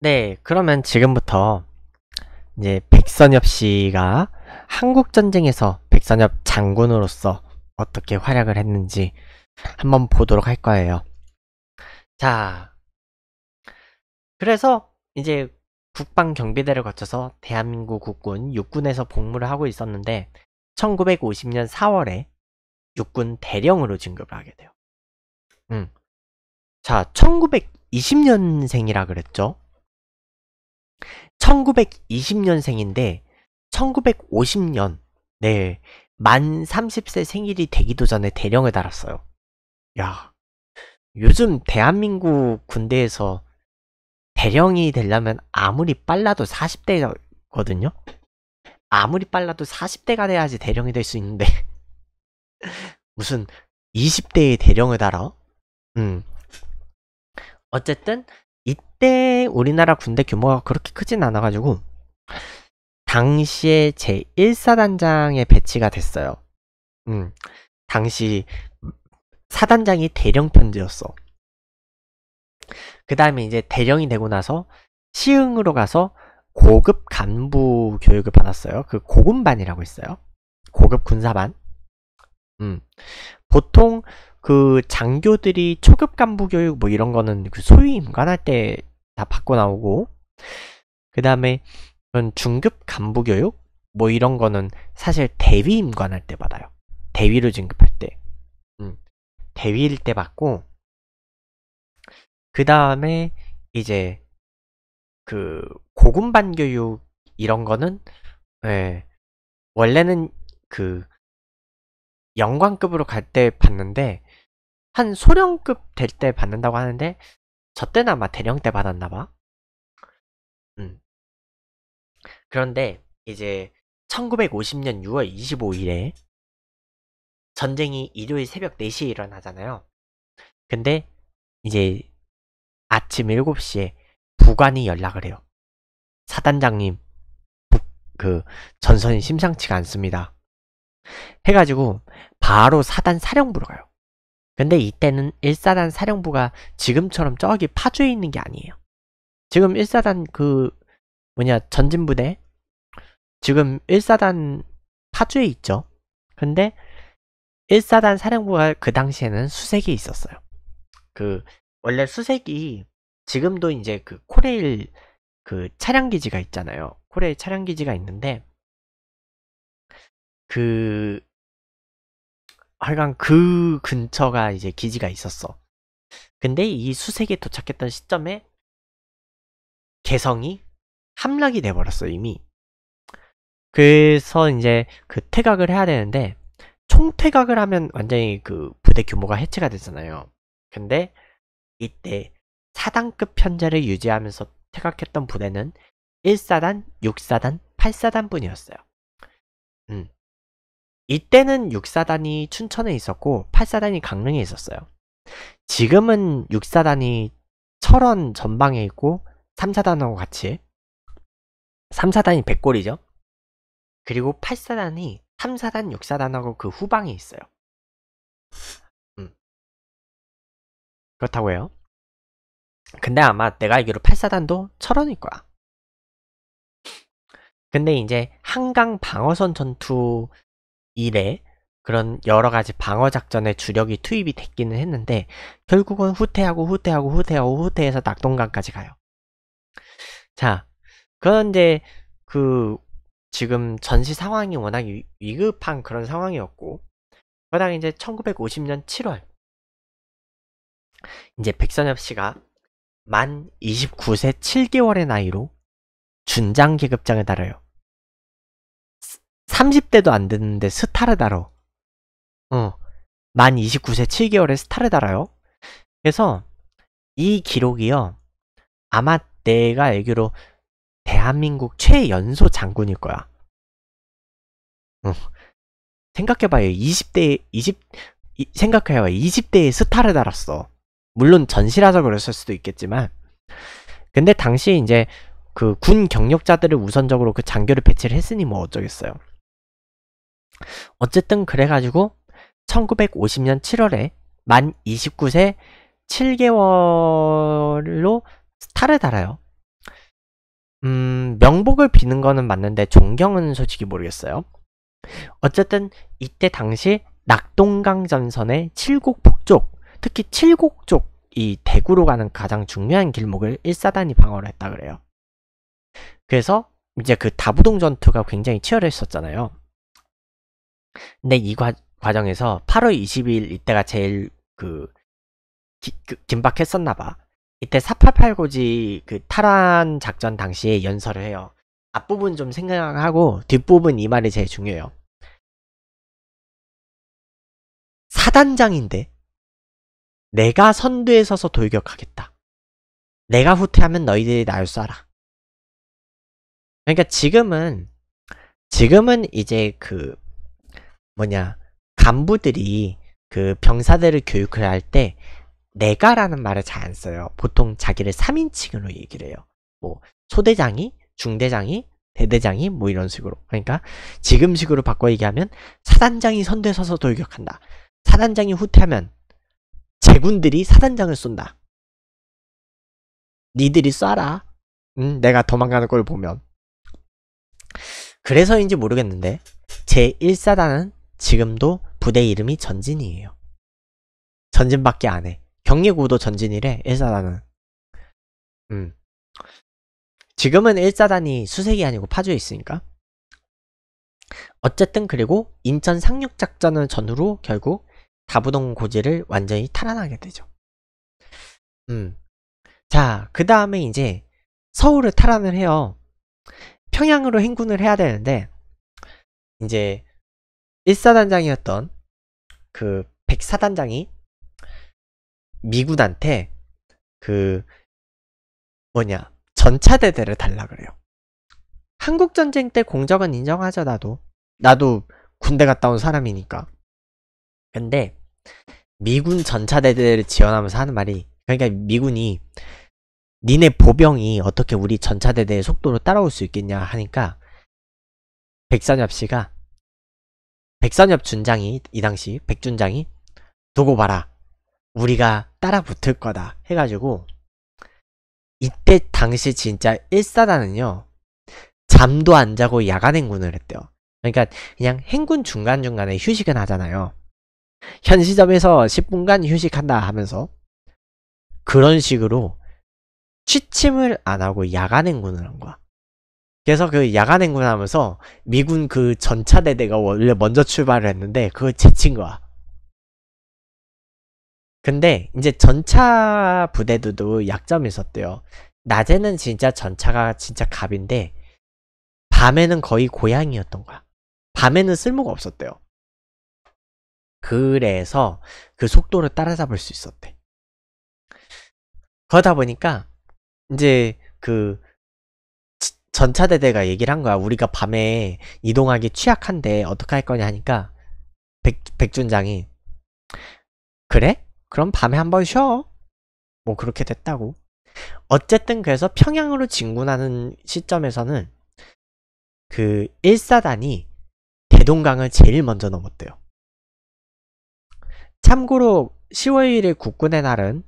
네, 그러면 지금부터 이제 백선엽 씨가 한국 전쟁에서 백선엽 장군으로서 어떻게 활약을 했는지 한번 보도록 할 거예요. 자, 그래서 이제 국방 경비대를 거쳐서 대한민국 국군 육군에서 복무를 하고 있었는데 1950년 4월에 육군 대령으로 진급을 하게 돼요. 음. 자, 1920년생이라 그랬죠? 1920년생인데 1950년 네, 만 30세 생일이 되기도 전에 대령을 달았어요. 야, 요즘 대한민국 군대에서 대령이 되려면 아무리 빨라도 40대거든요? 아무리 빨라도 40대가 돼야지 대령이 될 수 있는데 무슨 20대의 대령을 달아? 음. 어쨌든 그때 우리나라 군대 규모가 그렇게 크진 않아가지고 당시에 제 1사단장에 배치가 됐어요. 음, 당시 사단장이 대령 편지였어그 다음에 이제 대령이 되고 나서 시흥으로 가서 고급 간부 교육을 받았어요. 그 고군반이라고 있어요. 고급 군사반. 음. 보통 그 장교들이 초급 간부 교육 뭐 이런 거는 그 소위 임관할 때 다 받고 나오고 그 다음에 중급 간부 교육 뭐 이런 거는 사실 대위 임관할 때 받아요. 대위로 진급할 때. 음, 대위일 때 받고 그 다음에 이제 그 고군반 교육 이런 거는 예, 원래는 그 영광급으로 갈 때봤는데한 소령급 될 때 받는다고 하는데 저 때는 아마 대령 때 받았나 봐. 음. 그런데 이제 1950년 6월 25일에 전쟁이 일요일 새벽 4시에 일어나잖아요. 근데 이제 아침 7시에 부관이 연락을 해요. 사단장님, 그 전선이 심상치가 않습니다. 해가지고 바로 사단 사령부로 가요. 근데 이때는 1사단 사령부가 지금처럼 저기 파주에 있는 게 아니에요. 지금 1사단 그 뭐냐 전진부대 지금 1사단 파주에 있죠. 근데 1사단 사령부가 그 당시에는 수색이 있었어요. 그 원래 수색이 지금도 이제 그 코레일 그 차량 기지가 있잖아요. 코레일 차량 기지가 있는데 그 하여간 그 근처가 이제 기지가 있었어. 근데 이 수색에 도착했던 시점에 개성이 함락이 돼버렸어 이미. 그래서 이제 그 퇴각을 해야 되는데 총퇴각을 하면 완전히 그 부대 규모가 해체가 되잖아요. 근데 이때 4단급 편제를 유지하면서 퇴각했던 부대는 1사단, 6사단, 8사단 뿐이었어요. 음. 이때는 6사단이 춘천에 있었고 8사단이 강릉에 있었어요. 지금은 6사단이 철원 전방에 있고 3사단하고 같이 3사단이 백골이죠. 그리고 8사단이 3사단, 6사단하고 그 후방에 있어요. 음. 그렇다고 해요. 근데 아마 내가 알기로 8사단도 철원일 거야. 근데 이제 한강 방어선 전투 이래 그런 여러 가지 방어 작전에 주력이 투입이 됐기는 했는데 결국은 후퇴하고 후퇴하고 후퇴하고 후퇴해서 낙동강까지 가요. 자, 그런 이제 그 지금 전시 상황이 워낙 위급한 그런 상황이었고 그러다가 이제 1950년 7월 이제 백선엽 씨가 만 29세 7개월의 나이로 준장 계급장에 달아요. 30대도 안 됐는데 스타를 달아 어. 만 29세 7개월에 스타를 달아요. 그래서 이 기록이요. 아마 내가 알기로 대한민국 최연소 장군일 거야. 어. 생각해봐요. 20대, 20, 이, 생각해봐요. 20대에 스타를 달았어. 물론 전시라서 그랬을 수도 있겠지만. 근데 당시 이제 그 군 경력자들을 우선적으로 그 장교를 배치를 했으니 뭐 어쩌겠어요. 어쨌든 그래가지고 1950년 7월에 만 29세 7개월로 스타를 달아요. 음, 명복을 비는 거는 맞는데 존경은 솔직히 모르겠어요. 어쨌든 이때 당시 낙동강 전선의 칠곡 북쪽, 특히 칠곡 쪽 이 대구로 가는 가장 중요한 길목을 1사단이 방어를 했다 그래요. 그래서 이제 그 다부동 전투가 굉장히 치열했었잖아요. 근데 이 과, 과정에서 8월 20일 이때가 제일 그, 기, 그 긴박했었나 봐. 이때 488고지 그 탈환 작전 당시에 연설을 해요. 앞부분 좀 생각하고 뒷부분 이 말이 제일 중요해요. 사단장인데 내가 선두에 서서 돌격하겠다. 내가 후퇴하면 너희들이 나를 쏴라. 그러니까 지금은 지금은 이제 그 뭐냐 간부들이 그 병사들을 교육을 할 때 내가라는 말을 잘 안 써요. 보통 자기를 3인칭으로 얘기를 해요. 뭐 소대장이, 중대장이, 대대장이 뭐 이런 식으로. 그러니까 지금 식으로 바꿔 얘기하면 사단장이 선대 서서 돌격한다. 사단장이 후퇴하면 제군들이 사단장을 쏜다. 니들이 쏴라. 응, 내가 도망가는 걸 보면. 그래서인지 모르겠는데 제1사단은 지금도 부대 이름이 전진이에요. 전진밖에 안 해. 경리구도 전진이래, 1사단은. 음. 지금은 1사단이 수색이 아니고 파주에 있으니까. 어쨌든 그리고 인천 상륙작전을 전후로 결국 다부동 고지를 완전히 탈환하게 되죠. 음. 자, 그 다음에 이제 서울을 탈환을 해요. 평양으로 행군을 해야 되는데, 이제 1사단장이었던 그 104단장이 미군한테 그 뭐냐 전차대대를 달라 그래요. 한국 전쟁 때 공적은 인정하죠 나도 나도 군대 갔다 온 사람이니까. 근데 미군 전차대대를 지원하면서 하는 말이 그러니까 미군이 니네 보병이 어떻게 우리 전차대대의 속도로 따라올 수 있겠냐 하니까 백선엽 씨가 백선엽 준장이 이 당시 백준장이 두고 봐라 우리가 따라 붙을 거다 해가지고 이때 당시 진짜 1사단은요 잠도 안 자고 야간 행군을 했대요 그러니까 그냥 행군 중간중간에 휴식은 하잖아요 현 시점에서 10분간 휴식한다 하면서 그런 식으로 취침을 안 하고 야간 행군을 한 거야 그래서 그 야간 행군하면서 미군 그 전차 대대가 원래 먼저 출발을 했는데 그걸 제친 거야. 근데 이제 전차 부대들도 약점이 있었대요. 낮에는 진짜 전차가 진짜 갑인데 밤에는 거의 고양이였던 거야. 밤에는 쓸모가 없었대요. 그래서 그 속도를 따라잡을 수 있었대. 그러다 보니까 이제 그 전차대대가 얘기를 한 거야. 우리가 밤에 이동하기 취약한데 어떻게 할 거냐 하니까 백, 백준장이 그래? 그럼 밤에 한 번 쉬어. 뭐 그렇게 됐다고. 어쨌든 그래서 평양으로 진군하는 시점에서는 그 1사단이 대동강을 제일 먼저 넘었대요. 참고로 10월 1일 국군의 날은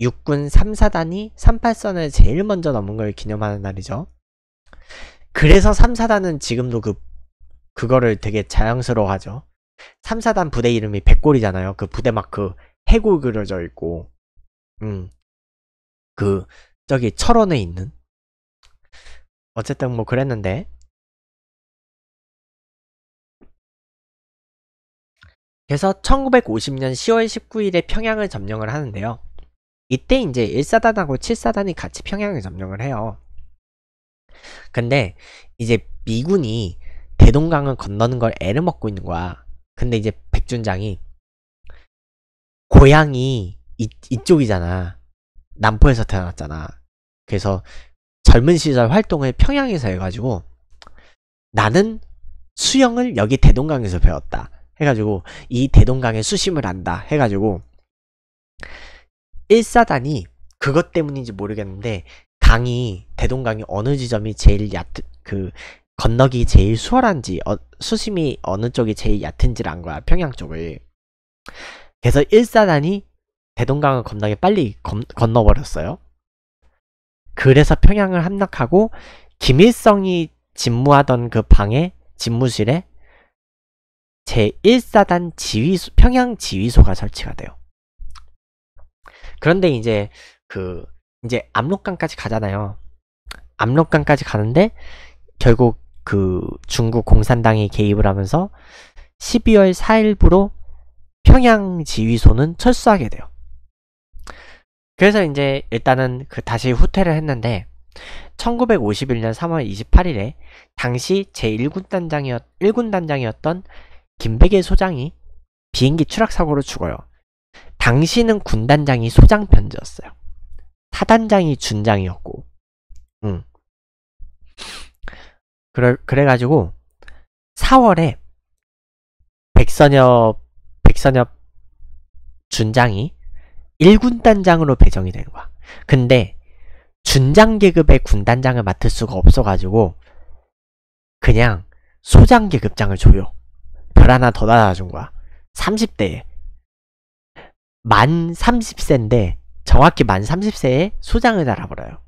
육군 3사단이 38선을 제일 먼저 넘은 걸 기념하는 날이죠. 그래서 3, 4단은 지금도 그, 그거를 되게 자연스러워 하죠. 3, 4단 부대 이름이 백골이잖아요. 그 부대 마크 그 해골 그려져 있고, 음, 그, 저기 철원에 있는? 어쨌든 뭐 그랬는데. 그래서 1950년 10월 19일에 평양을 점령을 하는데요. 이때 이제 1사단하고 7사단이 같이 평양을 점령을 해요. 근데 이제 미군이 대동강을 건너는 걸 애를 먹고 있는 거야. 근데 이제 백준장이 고향이 이, 이쪽이잖아. 남포에서 태어났잖아. 그래서 젊은 시절 활동을 평양에서 해가지고 나는 수영을 여기 대동강에서 배웠다. 해가지고 이 대동강의 수심을 안다. 해가지고 1사단이 그것 때문인지 모르겠는데 강이 대동강이 어느 지점이 제일 얕은 그 건너기 제일 수월한지 어, 수심이 어느 쪽이 제일 얕은지를 안 거야 평양 쪽을 그래서 일사단이 대동강을 건너게 빨리 검, 건너버렸어요 그래서 평양을 함락하고 김일성이 집무하던 그 방에 집무실에 제1사단 지휘소 평양 지휘소가 설치가 돼요 그런데 이제 그 이제 압록강까지 가잖아요. 압록강까지 가는데 결국 그 중국 공산당이 개입을 하면서 12월 4일부로 평양 지휘소는 철수하게 돼요. 그래서 이제 일단은 그 다시 후퇴를 했는데 1951년 3월 28일에 당시 제1군 단장이었 1군 단장이었던 김백일 소장이 비행기 추락 사고로 죽어요. 당시는 군단장이 소장 편지였어요. 타단장이 준장이었고, 응. 그래, 그래가지고, 4월에, 백선엽, 백선엽 준장이 1군 단장으로 배정이 되는 거야. 근데, 준장 계급의 군단장을 맡을 수가 없어가지고, 그냥 소장 계급장을 줘요. 별 하나 더 달아준 거야. 30대에. 만 30세인데, 정확히 만 30세에 소장을 달아버려요.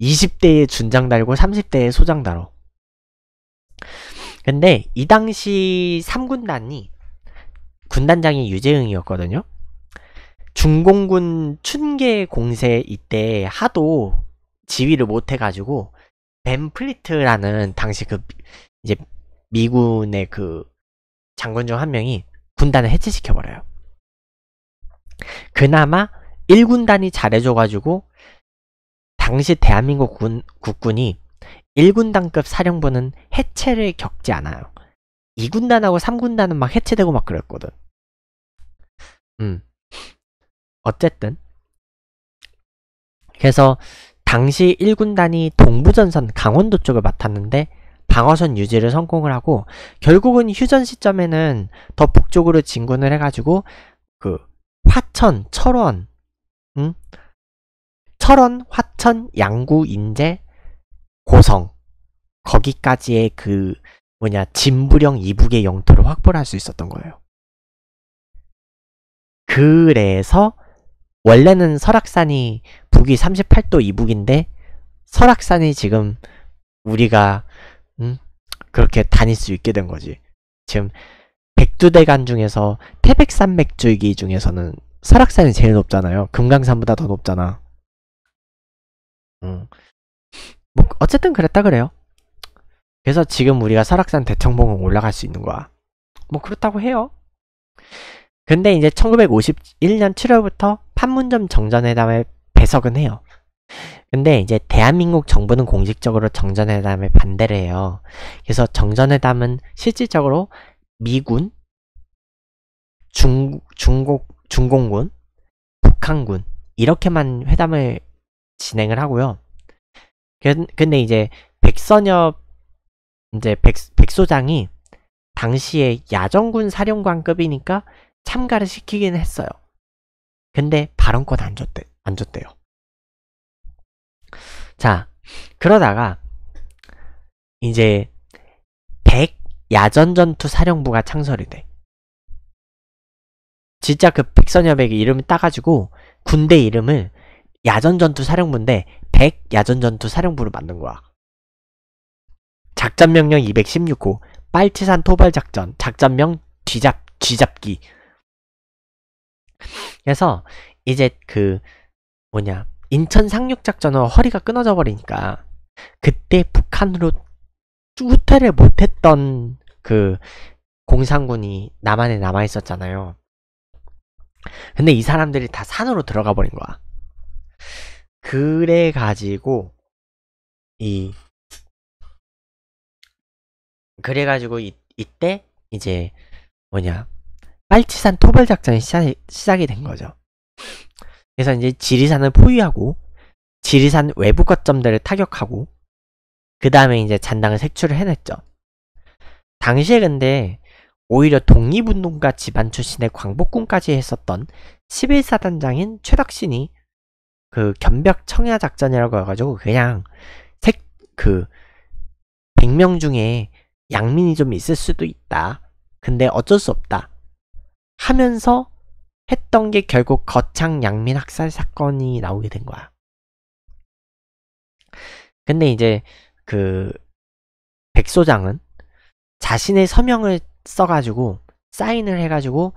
20대에 준장 달고 30대에 소장 달어. 근데 이 당시 3군단이 군단장이 유재응이었거든요. 중공군 춘계 공세 이때 하도 지휘를 못해가지고 벤플리트라는 당시 그 이제 미군의 그 장군 중 한 명이 군단을 해체시켜버려요. 그나마 1군단이 잘해줘가지고 당시 대한민국 군, 국군이 1군단급 사령부는 해체를 겪지 않아요. 2군단하고 3군단은 막 해체되고 막 그랬거든. 음. 어쨌든. 그래서 당시 1군단이 동부전선 강원도 쪽을 맡았는데 방어선 유지를 성공을 하고 결국은 휴전 시점에는 더 북쪽으로 진군을 해가지고 그 화천, 철원, 응? 철원, 화천, 양구, 인제, 고성 거기까지의 그 뭐냐 진부령 이북의 영토를 확보를 할수 있었던 거예요. 그래서 원래는 설악산이 북위 38도 이북인데 설악산이 지금 우리가 음, 그렇게 다닐 수 있게 된 거지. 지금 백두대간 중에서 태백산 맥줄기 중에서는 설악산이 제일 높잖아요. 금강산보다 더 높잖아. 음. 뭐 어쨌든 그랬다 그래요. 그래서 지금 우리가 설악산 대청봉은 올라갈 수 있는 거야. 뭐 그렇다고 해요. 근데 이제 1951년 7월부터 판문점 정전회담에 배석은 해요. 근데 이제 대한민국 정부는 공식적으로 정전회담에 반대를 해요. 그래서 정전회담은 실질적으로 미군, 중, 중국, 중공군, 북한군, 이렇게만 회담을 진행을 하고요. 근데 이제 백선엽, 이제 백, 백소장이 당시에 야전군 사령관급이니까 참가를 시키긴 했어요. 근데 발언권 안 줬대, 안 줬대요. 자, 그러다가 이제 야전전투 사령부가 창설이 돼. 진짜 그백선협에게 이름을 따가지고 군대 이름을 야전전투 사령부인데 백 야전전투 사령부로 만든 거야. 작전명령 216호 빨치산 토벌작전 작전명 뒤잡 뒤잡기 그래서 이제 그 뭐냐 인천 상륙작전은 허리가 끊어져 버리니까 그때 북한으로 후퇴를 못했던 그 공산군이 남한에 남아 있었잖아요. 근데 이 사람들이 다 산으로 들어가 버린 거야. 그래 가지고 이 그래 가지고 이때 이제 뭐냐 빨치산 토벌 작전이 시작이, 시작이 된 거죠. 그래서 이제 지리산을 포위하고 지리산 외부 거점들을 타격하고 그 다음에 이제 잔당을 색출을 해냈죠. 당시에 근데 오히려 독립운동가 집안 출신의 광복군까지 했었던 11사단장인 최덕신이 그 견벽 청야 작전이라고 해가지고 그냥 색, 그 100명 중에 양민이 좀 있을 수도 있다. 근데 어쩔 수 없다. 하면서 했던 게 결국 거창 양민 학살 사건이 나오게 된 거야. 근데 이제 그 백소장은 자신의 서명을 써가지고 사인을 해가지고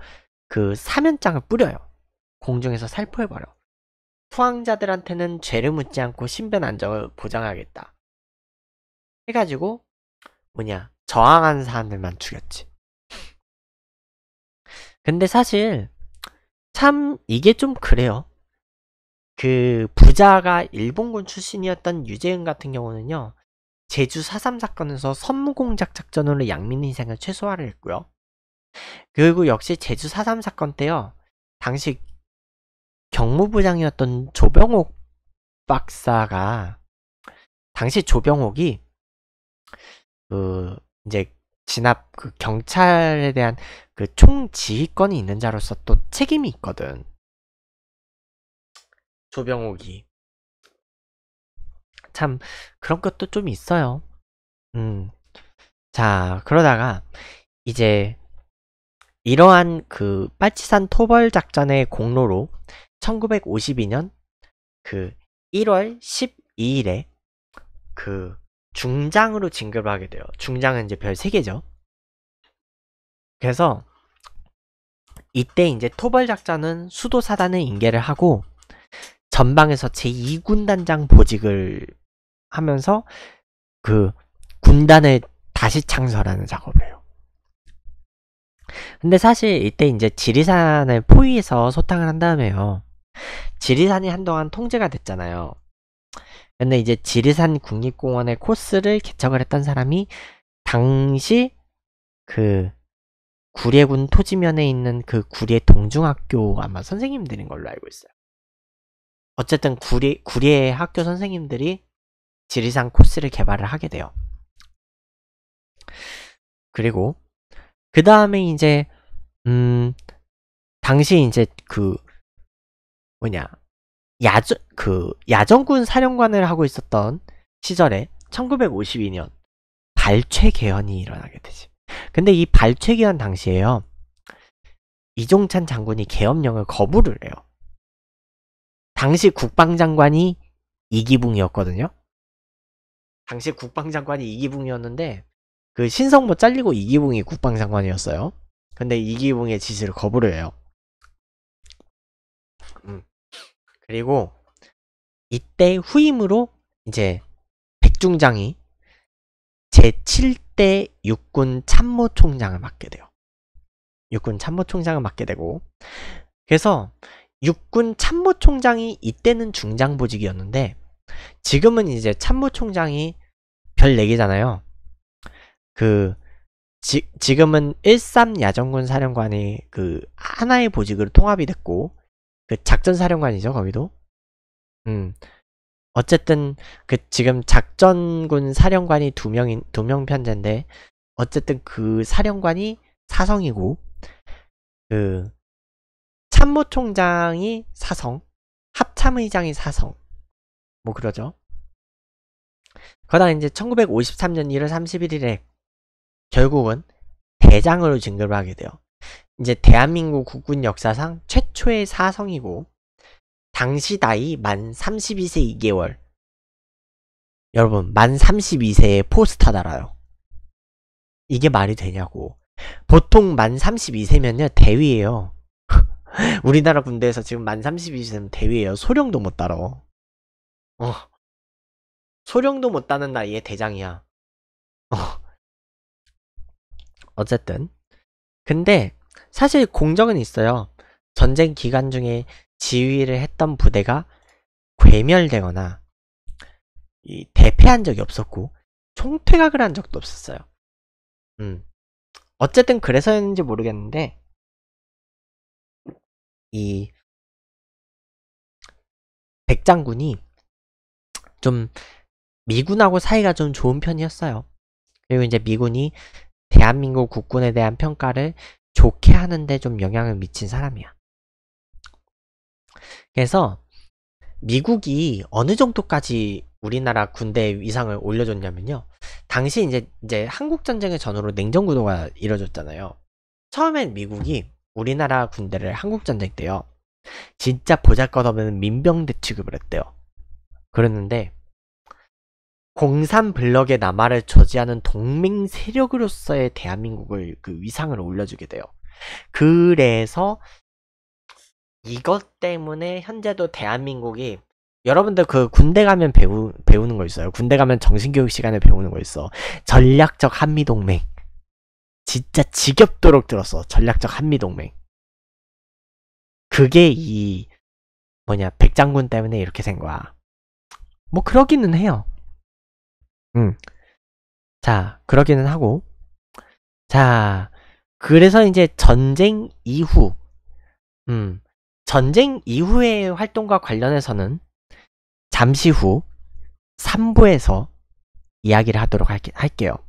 그 사면장을 뿌려요. 공중에서 살포해버려. 투항자들한테는 죄를 묻지 않고 신변 안정을 보장하겠다. 해가지고 뭐냐 저항하는 사람들만 죽였지. 근데 사실 참 이게 좀 그래요. 그 부자가 일본군 출신이었던 유재은 같은 경우는요. 제주 4.3 사건에서 선무공작 작전으로 양민 희생을 최소화를 했고요. 그리고 역시 제주 4.3 사건 때요. 당시 경무부장이었던 조병옥 박사가 당시 조병옥이 그 이제 진압 그 경찰에 대한 그 총지휘권이 있는 자로서 또 책임이 있거든. 조병옥이 참 그런 것도 좀 있어요. 음. 자, 그러다가 이제 이러한 그 빠치산 토벌 작전의 공로로 1952년 그 1월 12일에 그 중장으로 진급을 하게 돼요. 중장은 이제 별 3개죠. 그래서 이때 이제 토벌 작전은 수도 사단을 인계를 하고 전방에서 제2군단장 보직을 하면서 그 군단을 다시 창설하는 작업을 해요. 근데 사실 이때 이제 지리산을 포위해서 소탕을 한 다음에요. 지리산이 한동안 통제가 됐잖아요. 근데 이제 지리산 국립공원의 코스를 개척을 했던 사람이 당시 그 구례군 토지면에 있는 그 구례 동중학교 아마 선생님들인 걸로 알고 있어요. 어쨌든 구례 구례 학교 선생님들이 지리산 코스를 개발을 하게 돼요. 그리고 그 다음에 이제 음 당시 이제 그 뭐냐 야전 그 야전군 사령관을 하고 있었던 시절에 1952년 발췌 개헌이 일어나게 되지. 근데 이 발췌 개헌 당시에요. 이종찬 장군이 계엄령을 거부를 해요. 당시 국방장관이 이기붕이었거든요. 당시 국방장관이 이기붕이었는데 그 신성모 잘리고 이기붕이 국방장관이었어요. 근데 이기붕의 지시를 거부를 해요. 음. 그리고 이때 후임으로 이제 백중장이 제7대 육군 참모총장을 맡게 돼요. 육군 참모총장을 맡게 되고 그래서 육군 참모총장이 이때는 중장보직이었는데 지금은 이제 참모총장이 별 4개잖아요. 그, 지, 지금은 13 야전군 사령관이 그 하나의 보직으로 통합이 됐고, 그 작전 사령관이죠, 거기도. 음. 어쨌든 그 지금 작전군 사령관이 두 명인 두 명 편제인데 어쨌든 그 사령관이 사성이고 그 참모총장이 사성, 합참의장이 사성, 뭐 그러죠. 그러다 이제 1953년 1월 31일에 결국은 대장으로 진급을 하게 돼요. 이제 대한민국 국군 역사상 최초의 사성이고 당시 나이 만 32세 2개월 여러분 만 32세에 포스타 달아요. 이게 말이 되냐고. 보통 만 32세면요 대위예요. 우리나라 군대에서 지금 만 32세면 대위예요. 소령도 못 따러. 어. 소령도 못 따는 나이에 대장이야. 어. 어쨌든. 근데 사실 공적은 있어요. 전쟁 기간 중에 지휘를 했던 부대가 괴멸되거나 이 대패한 적이 없었고 총퇴각을 한 적도 없었어요. 음. 어쨌든 그래서였는지 모르겠는데 이 백장군이 좀 미군하고 사이가 좀 좋은 편이었어요. 그리고 이제 미군이 대한민국 국군에 대한 평가를 좋게 하는데 좀 영향을 미친 사람이야. 그래서 미국이 어느 정도까지 우리나라 군대 위상을 올려줬냐면요. 당시 이제 이제 한국 전쟁의 전후로 냉전 구도가 이뤄졌잖아요. 처음엔 미국이 우리나라 군대를 한국 전쟁 때요. 진짜 보잘것없는 민병대 취급을 했대요. 그랬는데 03 블럭의 남하를 저지하는 동맹 세력으로서의 대한민국을 그 위상을 올려주게 돼요. 그래서 이것 때문에 현재도 대한민국이 여러분들 그 군대 가면 배우 배우는 거 있어요. 군대 가면 정신교육 시간에 배우는 거 있어. 전략적 한미동맹. 진짜 지겹도록 들었어. 전략적 한미동맹. 그게 이 뭐냐 백장군 때문에 이렇게 된 거야. 뭐 그러기는 해요. 음. 자, 그러기는 하고. 자, 그래서 이제 전쟁 이후, 음, 전쟁 이후의 활동과 관련해서는 잠시 후 3부에서 이야기를 하도록 할게, 할게요.